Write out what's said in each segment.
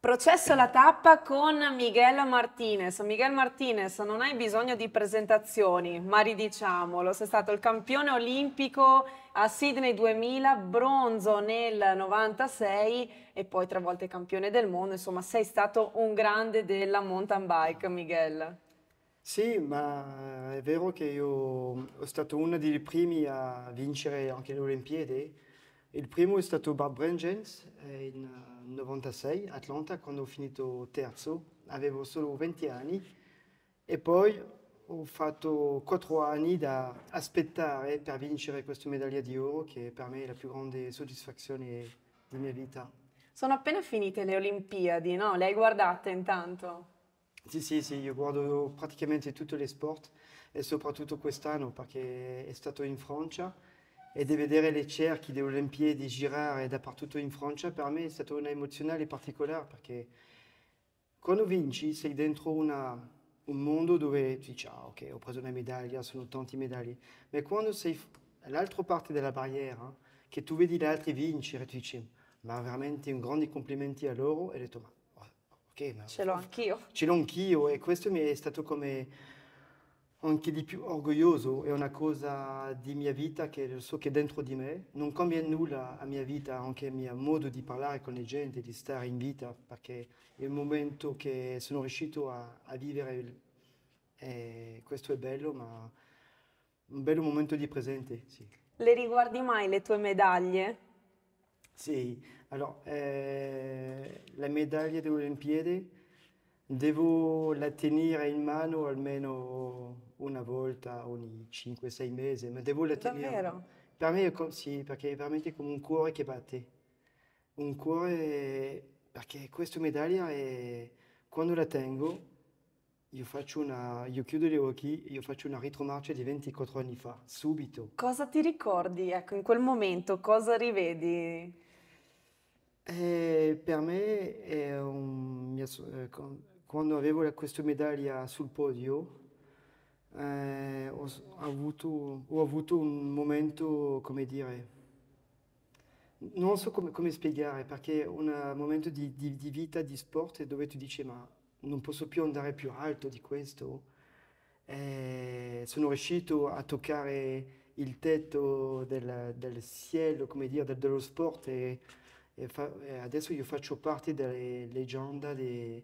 Processo la tappa con Miguel Martinez. Miguel Martinez, non hai bisogno di presentazioni, ma ridiciamolo, sei stato il campione olimpico a Sydney 2000, bronzo nel 96 e poi tre volte campione del mondo, insomma sei stato un grande della mountain bike, Miguel. Sì, ma è vero che io sono stato uno dei primi a vincere anche le Olimpiadi. Il primo è stato Bob Brengens eh, in 96, Atlanta, quando ho finito terzo, avevo solo 20 anni e poi ho fatto 4 anni da aspettare per vincere questa medaglia di oro che per me è la più grande soddisfazione della mia vita. Sono appena finite le Olimpiadi, no? Le hai guardate intanto? Sì, sì, sì, io guardo praticamente tutti gli sport e soprattutto quest'anno perché è stato in Francia e di vedere le cerchi delle Olimpiadi girare dappertutto in Francia per me è stata una emozionale particolare perché quando vinci sei dentro una, un mondo dove ti dici ah ok ho preso una medaglia, sono tanti medaglie, ma quando sei all'altra parte della barriera che tu vedi gli altri vincere tu dici ma veramente un grande complimenti a loro e ho detto ma oh, ok ma ce l'ho anch'io ce l'ho anch'io e questo mi è stato come anche di più orgoglioso, è una cosa di mia vita che so che dentro di me non cambia nulla a mia vita, anche il mio modo di parlare con le gente, di stare in vita, perché è il momento che sono riuscito a, a vivere e questo è bello, ma un bello momento di presente, sì. Le riguardi mai le tue medaglie? Sì, allora, eh, la medaglia delle Olimpiadi Devo la tenere in mano almeno una volta ogni 5-6 mesi, ma devo la tenere. Davvero? Per me è sì, perché è veramente come un cuore che batte. Un cuore, perché questa medaglia è, quando la tengo, io, una, io chiudo gli occhi e io faccio una ritromarcia di 24 anni fa, subito. Cosa ti ricordi, ecco, in quel momento? Cosa rivedi? Eh, per me è un quando avevo questa medaglia sul podio, eh, ho, avuto, ho, avuto, un momento, come dire, non so come, come spiegare, perché è un momento di, di, di, vita, di sport, dove tu dici ma non posso più andare più alto di questo. Eh, sono riuscito a toccare il tetto del, del cielo, come dire, dello sport e, e, fa, adesso io faccio parte della leggenda Dei,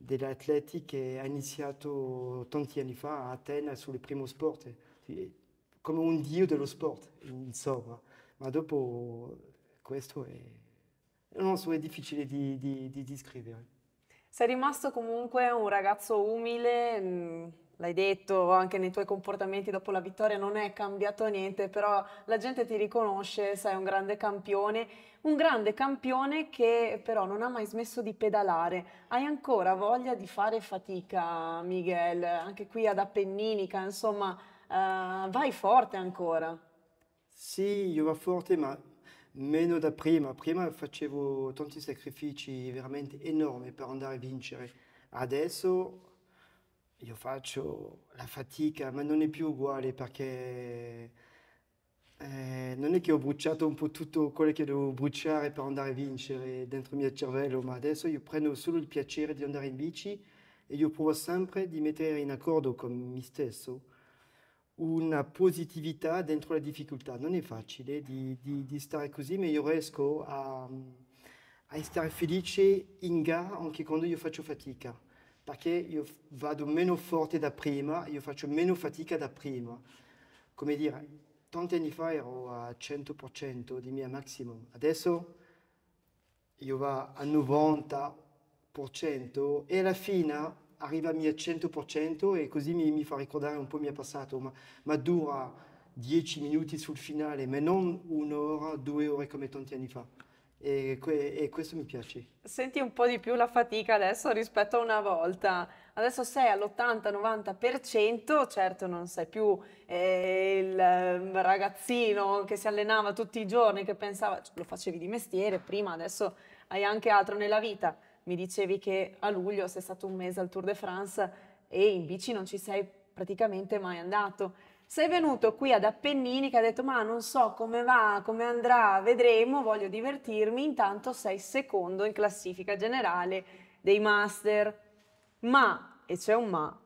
dell'Atletic che ha iniziato tanti anni fa a Atene sul primo sport, eh, come un dio dello sport, insomma. Ma dopo questo è, non so, è difficile di, di, di descrivere. Sei rimasto comunque un ragazzo umile, mh mm, l'hai detto anche nei tuoi comportamenti dopo la vittoria, non è cambiato niente, però la gente ti riconosce, sei un grande campione, un grande campione che però non ha mai smesso di pedalare. Hai ancora voglia di fare fatica, Miguel, anche qui ad Appenninica, insomma, uh, vai forte ancora. Sì, io va forte, ma meno da prima. Prima facevo tanti sacrifici veramente enormi per andare a vincere. Adesso io faccio la fatica, ma non è più uguale perché eh, non è che ho bruciato un po' tutto quello che devo bruciare per andare a vincere dentro il mio cervello, ma adesso io prendo solo il piacere di andare in bici e io provo sempre di mettere in accordo con me stesso una positività dentro la difficoltà. Non è facile di, di, di stare così, ma io riesco a, a stare felice in gara anche quando io faccio fatica perché io vado meno forte da prima, io faccio meno fatica da prima. Come dire, tanti anni fa ero a 100% di mia maximum, adesso io vado a 90% e alla fine arrivo al mio 100% e così mi, mi, fa ricordare un po' il mio passato, ma, ma dura 10 minuti sul finale, ma non un'ora, due ore come tanti anni fa e, que- e, questo mi piace. Senti un po' di più la fatica adesso rispetto a una volta. Adesso sei all'80-90%, certo non sei più eh, il mm, ragazzino che si allenava tutti i giorni, che pensava, cioè, lo facevi di mestiere prima, adesso hai anche altro nella vita. Mi dicevi che a luglio sei stato un mese al Tour de France e in bici non ci sei praticamente mai andato sei venuto qui ad Appennini che ha detto ma non so come va, come andrà, vedremo, voglio divertirmi, intanto sei secondo in classifica generale dei master. Ma, e c'è un ma,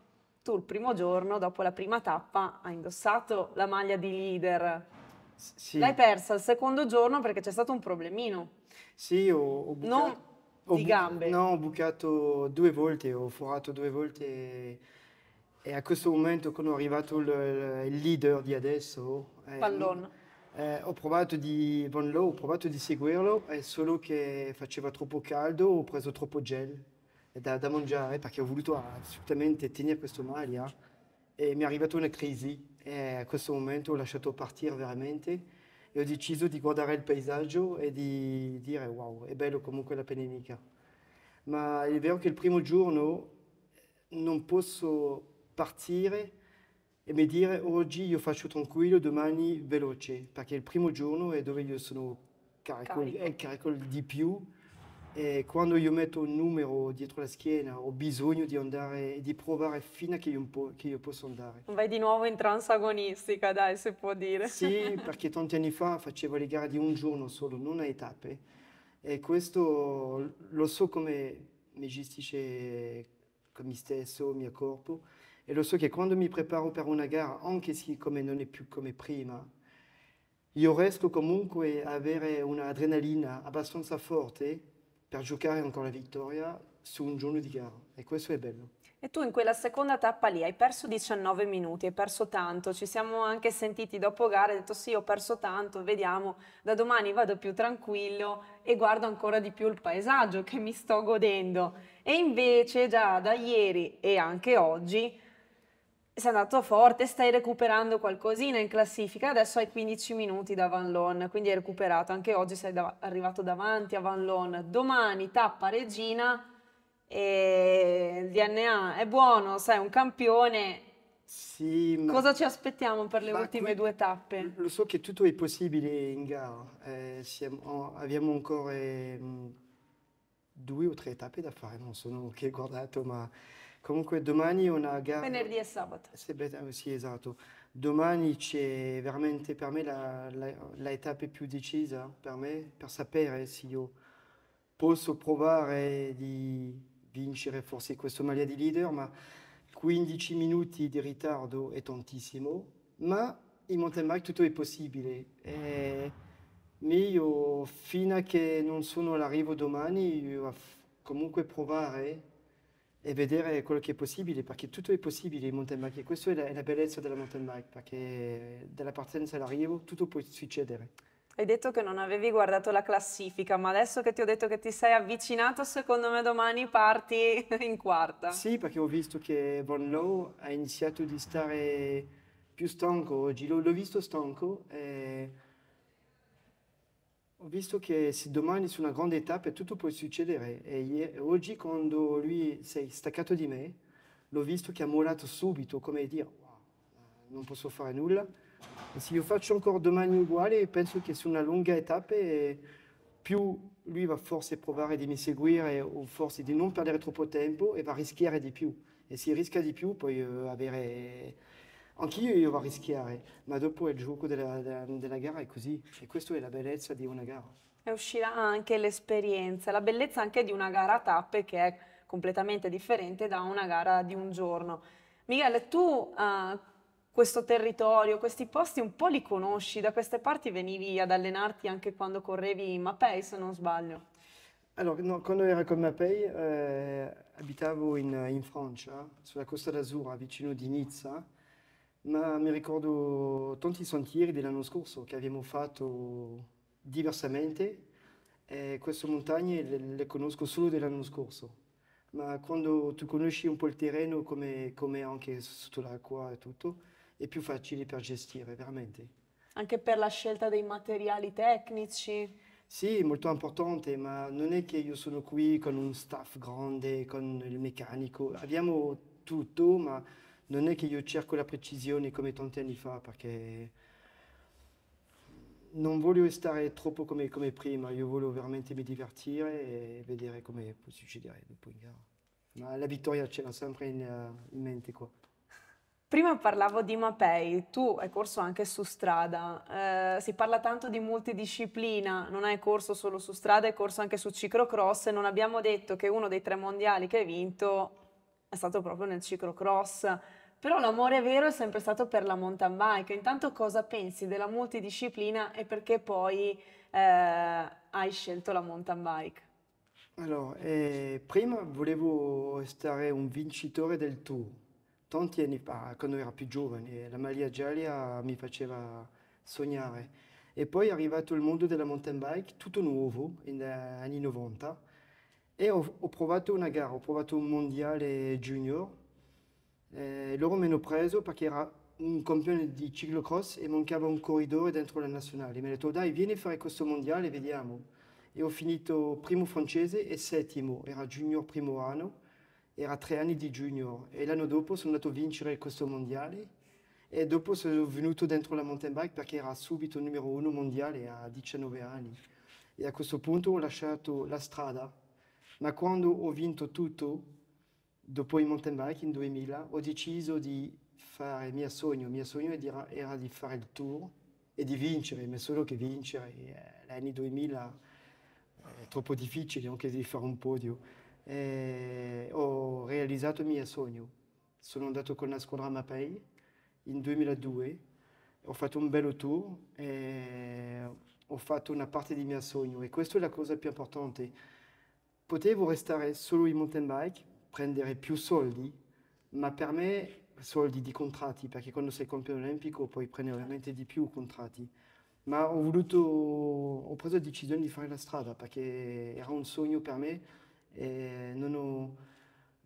tu il primo giorno, dopo la prima tappa, hai indossato la maglia di leader. Sì. L'hai persa il secondo giorno perché c'è stato un problemino. Sì, ho, ho bucato... Non ho di gambe. No, ho bucato due volte, ho forato due volte e a questo momento, quando è arrivato il, il leader di adesso, Pallone. Eh, eh, ho provato di Von Lowe, ho provato di seguirlo, è eh, solo che faceva troppo caldo, ho preso troppo gel eh, da, da mangiare perché ho voluto assolutamente tenere questo maglia e mi è arrivata una crisi e a questo momento ho lasciato partire veramente e ho deciso di guardare il paesaggio e di dire wow, è bello comunque la Penenica. Ma è vero che il primo giorno non posso partire e mi dire oggi oh, io faccio tranquillo, domani veloce, perché il primo giorno è dove io sono carico, eh, carico di più e quando io metto un numero dietro la schiena ho bisogno di andare, e di provare fino a che io, che io posso andare. Vai di nuovo in transagonistica, dai, se può dire. Sì, perché tanti anni fa facevo le gare di un giorno solo, non a etappe, e questo lo so come mi gestisce con me stesso, il mio corpo e lo so che quando mi preparo per una gara, anche se come non è più come prima, io riesco comunque ad avere un'adrenalina abbastanza forte per giocare ancora la vittoria su un giorno di gara e questo è bello. E tu in quella seconda tappa lì hai perso 19 minuti, hai perso tanto, ci siamo anche sentiti dopo gara, hai detto sì ho perso tanto, vediamo, da domani vado più tranquillo e guardo ancora di più il paesaggio che mi sto godendo. E invece già da ieri e anche oggi sei andato forte, stai recuperando qualcosina in classifica, adesso hai 15 minuti da Van Loan, quindi hai recuperato, anche oggi sei da- arrivato davanti a Van Loan, domani tappa Regina e il DNA è buono, sei un campione. Sì, ma... Cosa ci aspettiamo per le ultime qui... due tappe? Lo so che tutto è possibile in gara, eh, siamo, oh, abbiamo ancora eh, due o tre tappe da fare, non sono che guardato, ma... Comunque domani è una gara... Venerdì e sabato. Eh sì, beh, eh, sì, esatto. Domani c'è veramente per me la, la, la etapa più decisa, per me, per sapere se io posso provare di vincere forse questo maglia di leader, ma 15 minuti di ritardo è tantissimo, ma in mountain bike tutto è possibile. E eh, io fino a che non sono all'arrivo domani, io comunque provare e vedere quello che è possibile, perché tutto è possibile in mountain bike e questa è la, è la bellezza della mountain bike, perché dalla partenza all'arrivo tutto può succedere. Hai detto che non avevi guardato la classifica, ma adesso che ti ho detto che ti sei avvicinato, secondo me domani parti in quarta. Sì, perché ho visto che Von Lowe ha iniziato di stare più stanco oggi, l'ho, visto stanco. E eh, visto che si domani su una grande tappa tutto può succedere. E oggi quando lui si è staccato di me, l'ho visto che ha mollato subito, come dire, wow, eh, non posso fare nulla. E se io faccio ancora domani uguale, penso che su una lunga tappa eh, più lui va forse provare di mi seguire o forse di non perdere troppo tempo e va rischiare di più. E se rischia di più, poi eh, avere Anch'io io va a rischiare, ma dopo è il gioco della, della, della gara è così e cioè questa è la bellezza di una gara. E uscirà anche l'esperienza, la bellezza anche di una gara a tappe che è completamente differente da una gara di un giorno. Miguel, tu uh, questo territorio, questi posti un po' li conosci, da queste parti venivi ad allenarti anche quando correvi in Mapei se non sbaglio. Allora, no, quando ero con Mapei eh, abitavo in, in Francia, sulla costa d'Azzurra, vicino di Nizza, ma mi ricordo tanti sentieri dell'anno scorso che abbiamo fatto diversamente e queste montagne le, le conosco solo dell'anno scorso. Ma quando tu conosci un po' il terreno, come, come anche sotto l'acqua e tutto, è più facile per gestire, veramente. Anche per la scelta dei materiali tecnici? Sì, molto importante, ma non è che io sono qui con un staff grande, con il meccanico. Abbiamo tutto, ma non è che io cerco la precisione come tanti anni fa, perché non voglio stare troppo come, come prima, io voglio veramente mi divertire e vedere come può succedere dopo in gara. Ma la vittoria ce l'ho sempre in, eh, in mente qua. Prima parlavo di Mapei, tu hai corso anche su strada, eh, si parla tanto di multidisciplina, non hai corso solo su strada, hai corso anche su ciclocross e non abbiamo detto che uno dei tre mondiali che hai vinto è stato proprio nel ciclocross. Però l'amore vero è sempre stato per la mountain bike. Intanto cosa pensi della multidisciplina e perché poi eh, hai scelto la mountain bike? Allora, eh, prima volevo essere un vincitore del tour. Tanti anni fa, quando ero più giovane, la maglia gialla mi faceva sognare. E poi è arrivato il mondo della mountain bike, tutto nuovo, negli eh, anni 90 e ho, ho provato una gara, ho provato un mondiale junior. E loro mi hanno preso perché era un campione di ciclocross e mancava un corridore dentro la nazionale. Mi hanno detto dai vieni a fare questo mondiale, vediamo. E ho finito primo francese e settimo, era junior primo anno, era tre anni di junior. E l'anno dopo sono andato a vincere questo mondiale e dopo sono venuto dentro la mountain bike perché era subito numero uno mondiale a 19 anni. E a questo punto ho lasciato la strada ma quando ho vinto tutto, dopo il mountain bike in 2000, ho deciso di fare il mio sogno. Il mio sogno era di fare il tour e di vincere, ma solo che vincere. Gli anni 2000 è troppo difficile anche di fare un podio. E eh, ho realizzato il mio sogno. Sono andato con la squadra Mapei in 2002, ho fatto un bello tour e ho fatto una parte di mio sogno e questa è la cosa più importante Potevo restare solo in mountain bike, prendere più soldi, ma per me soldi di contratti, perché quando sei campione olimpico puoi prendere veramente di più contratti. Ma ho voluto, ho preso la decisione di fare la strada perché era un sogno per me e non ho,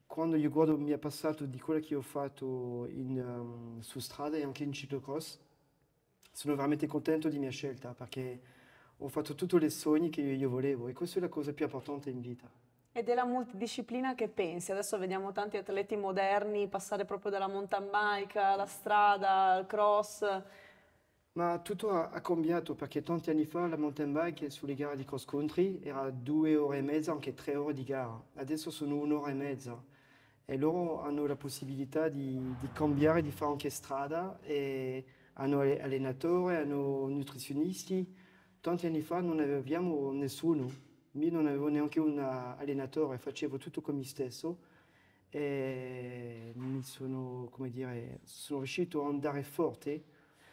quando io guardo il mio passato di quello che ho fatto in, um, su strada e anche in ciclocross, sono veramente contento di mia scelta perché ho fatto tutti i sogni che io volevo e questa è la cosa più importante in vita. Ed è la multidisciplina che pensi? Adesso vediamo tanti atleti moderni passare proprio dalla mountain bike alla strada, al cross. Ma tutto ha, cambiato perché tanti anni fa la mountain bike sulle gare di cross country era due ore e mezza, anche tre ore di gara. Adesso sono un'ora e mezza e loro hanno la possibilità di, di cambiare, di fare anche strada e hanno allenatori, hanno nutrizionisti tanti anni fa non avevamo nessuno, io non avevo neanche un eh, allenatore, facevo tutto con me stesso e mi sono, come dire, sono riuscito a andare forte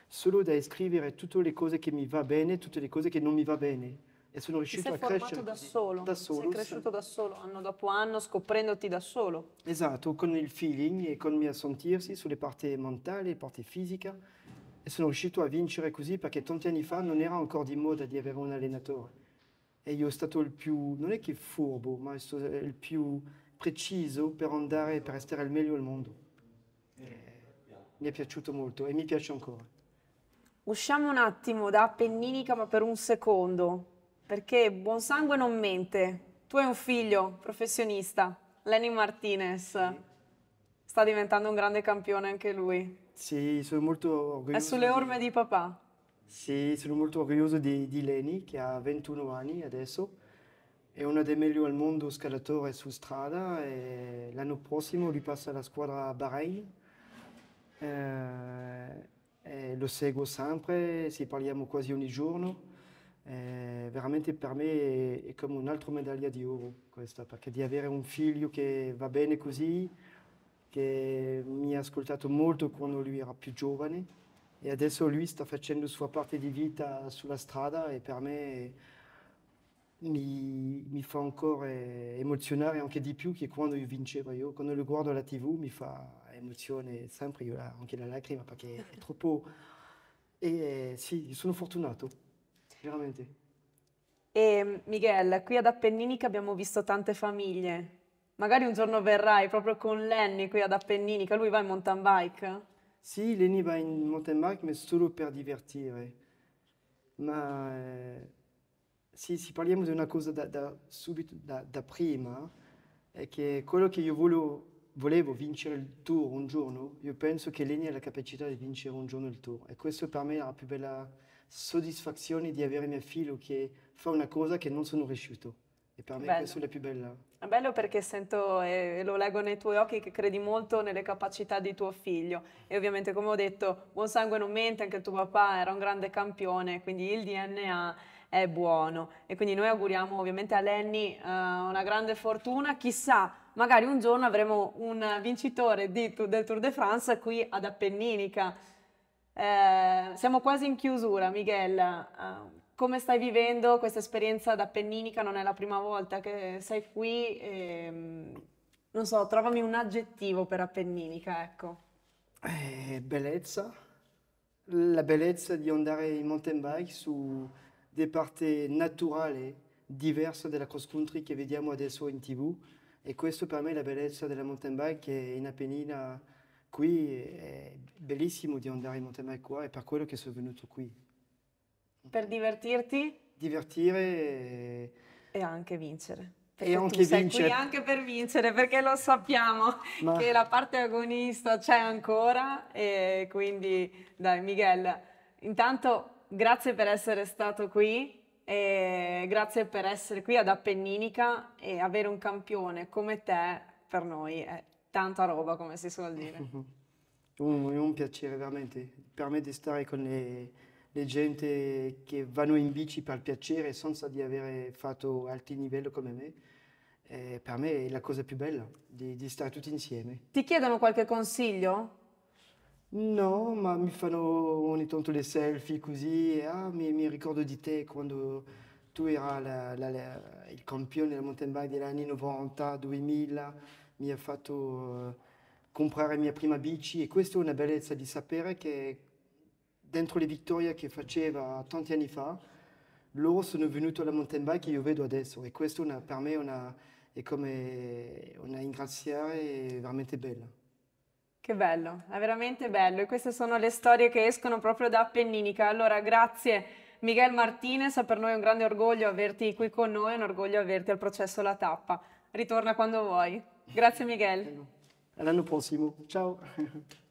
solo da scrivere tutte le cose che mi va bene e tutte le cose che non mi va bene. E sono riuscito a crescere da solo, da solo. Sei cresciuto da solo, anno dopo anno, scoprendoti da solo. Esatto, con il feeling e con il mio sentirsi sulle parti mentali, le parti fisiche e sono riuscito a vincere così perché tanti anni fa non era ancora di moda di avere un allenatore. E io sono stato il più, non è che furbo, ma il più preciso per andare, per stare al meglio al mondo. E mi è piaciuto molto e mi piace ancora. Usciamo un attimo da Appenninica, ma per un secondo, perché Buonsangue non mente. Tu hai un figlio professionista, Lenny Martinez. Sì. Sta diventando un grande campione anche lui. Sì, sono molto orgoglioso. È sulle orme di, di papà? Sì, sono molto orgoglioso di, di Leni che ha 21 anni adesso. È uno dei migliori al mondo scalatore su strada e l'anno prossimo lui passa la squadra a Bahrain. Eh, eh, lo seguo sempre, ci parliamo quasi ogni giorno. Eh, veramente per me è, è come un'altra medaglia di oro questa, perché di avere un figlio che va bene così, che mi ha ascoltato molto quando lui era più giovane e adesso lui sta facendo la sua parte di vita sulla strada e per me mi, mi fa ancora emozionare anche di più che quando io vincevo io. Quando lo guardo alla tv mi fa emozione sempre, io anche la lacrima perché è troppo... E eh, sì, sono fortunato, veramente. E ehm, Miguel, qui ad Appenninica abbiamo visto tante famiglie, Magari un giorno verrai proprio con Lenny qui ad Appennini, che lui va in mountain bike. Sì, Lenny va in mountain bike, ma solo per divertire. Ma eh, sì, se parliamo di una cosa da, da subito, da, da, prima, è che quello che io volevo, volevo vincere il tour un giorno, io penso che Lenny ha la capacità di vincere un giorno il tour. E questo per me è la più bella soddisfazione di avere mio figlio che fa una cosa che non sono riuscito. E per me Bello. questo è la più bella. È bello perché sento e lo leggo nei tuoi occhi che credi molto nelle capacità di tuo figlio e ovviamente come ho detto buon sangue non mente, anche tuo papà era un grande campione, quindi il DNA è buono e quindi noi auguriamo ovviamente a Lenny eh, una grande fortuna, chissà magari un giorno avremo un vincitore di, del Tour de France qui ad Appenninica. Eh, siamo quasi in chiusura, Miguel. Eh, come stai vivendo questa esperienza da penninica? Non è la prima volta che sei qui. E, ehm, non so, trovami un aggettivo per appenninica, ecco. Eh, bellezza. La bellezza di andare in mountain bike su delle parti naturali diverse della cross country che vediamo adesso in tv e questo per me è la bellezza della mountain bike e in Appennina qui è bellissimo di andare in mountain bike qua e per quello che sono venuto qui. Per divertirti? Divertire e, e anche vincere. Perché e anche sei vincere. qui anche per vincere, perché lo sappiamo Ma... che la parte agonista c'è ancora e quindi dai Miguel, intanto grazie per essere stato qui e grazie per essere qui ad Appenninica e avere un campione come te per noi è tanta roba come si suol dire. È Un, un piacere veramente per me di stare con le le gente che vanno in bici per piacere senza di avere fatto alti livelli come me. Eh, per me è la cosa più bella di, di stare tutti insieme. Ti chiedono qualche consiglio? No, ma mi fanno ogni tanto le selfie così, ah, mi, mi ricordo di te quando tu eri il campione della mountain bike degli anni 90, 2000, mi ha fatto uh, comprare la mia prima bici e questa è una bellezza di sapere che dentro le vittorie che faceva tanti anni fa, loro sono venuti alla mountain bike e io vedo adesso e questo una, per me una, è come una ingraziare veramente bella. Che bello, è veramente bello e queste sono le storie che escono proprio da Appenninica. Allora grazie Miguel Martinez, per noi è un grande orgoglio averti qui con noi, è un orgoglio averti al processo La Tappa. Ritorna quando vuoi. Grazie Miguel. All'anno prossimo, ciao.